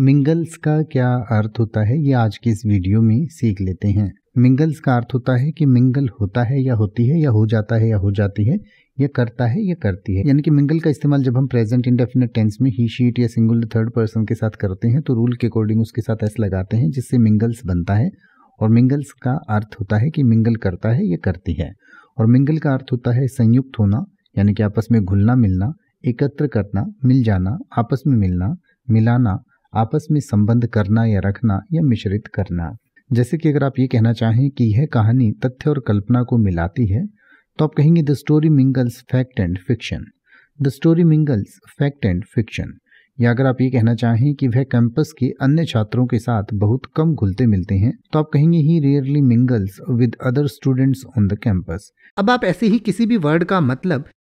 mingles का क्या अर्थ होता है ये आज की इस वीडियो में सीख लेते हैं मिंगल्स का अर्थ होता है कि मिंगल होता है या होती है या हो जाता है या हो जाती है या करता है या करती है यानी कि मिंगल का इस्तेमाल जब हम प्रेजेंट इंडेफिनेट टेंस में ही शीट या सिंगल थर्ड पर्सन के साथ करते हैं तो रूल के अकॉर्डिंग उसके साथ ऐसे लगाते हैं जिससे मिंगल्स बनता है और मिंगल्स का अर्थ होता है कि मिंगल करता है या करती है और मिंगल का अर्थ होता है संयुक्त होना यानी कि आपस में घुलना मिलना एकत्र करना मिल जाना आपस में मिलना मिलाना आपस में संबंध करना या रखना या मिश्रित करना जैसे कि अगर आप ये कहना चाहें कि यह कहानी तथ्य और कल्पना को मिलाती है तो आप कहेंगे the story mingles fact and fiction the story mingles fact and fiction या अगर आप ये कहना चाहें कि वह कैंपस के अन्य छात्रों के साथ बहुत कम घुलते मिलते हैं तो आप कहेंगे he rarely mingles with other students on the campus अब आप ऐसे ही किसी भी वर्ड का मतलब